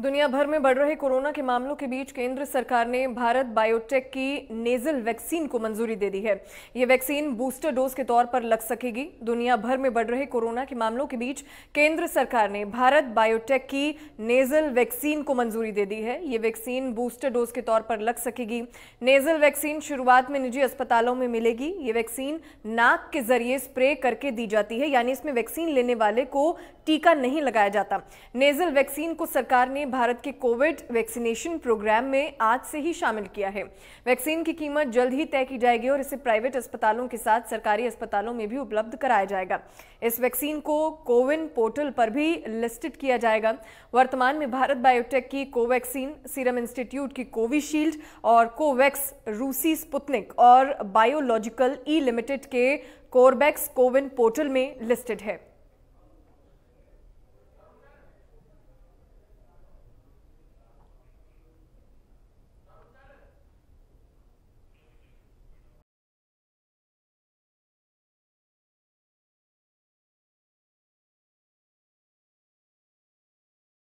दुनिया भर में बढ़ रहे कोरोना के मामलों के बीच केंद्र सरकार ने भारत बायोटेक की नेजल वैक्सीन को मंजूरी दे दी है ये वैक्सीन बूस्टर डोज के तौर पर लग सकेगी दुनिया भर में बढ़ रहे कोरोना के मामलों के बीच केंद्र सरकार ने भारत बायोटेक की नेजल वैक्सीन को मंजूरी दे दी है ये वैक्सीन बूस्टर डोज के तौर पर लग सकेगी नेजल वैक्सीन शुरुआत में निजी अस्पतालों में मिलेगी ये वैक्सीन नाक के जरिए स्प्रे करके दी जाती है यानी इसमें वैक्सीन लेने वाले को टीका नहीं लगाया जाता नेजल वैक्सीन को सरकार ने ने भारत के कोविड वैक्सीनेशन प्रोग्राम में आज से ही शामिल किया है वैक्सीन की कीमत जल्द ही तय की जाएगी और इसे प्राइवेट अस्पतालों के साथ सरकारी अस्पतालों में भी उपलब्ध कराया जाएगा इस वैक्सीन को कोविन पोर्टल पर भी लिस्टेड किया जाएगा वर्तमान में भारत बायोटेक की कोवैक्सीन सीरम इंस्टीट्यूट की कोविशील्ड और कोवैक्स रूसी स्पुतनिक और बायोलॉजिकल ई लिमिटेड के कोरबैक्स कोविन पोर्टल में लिस्टेड है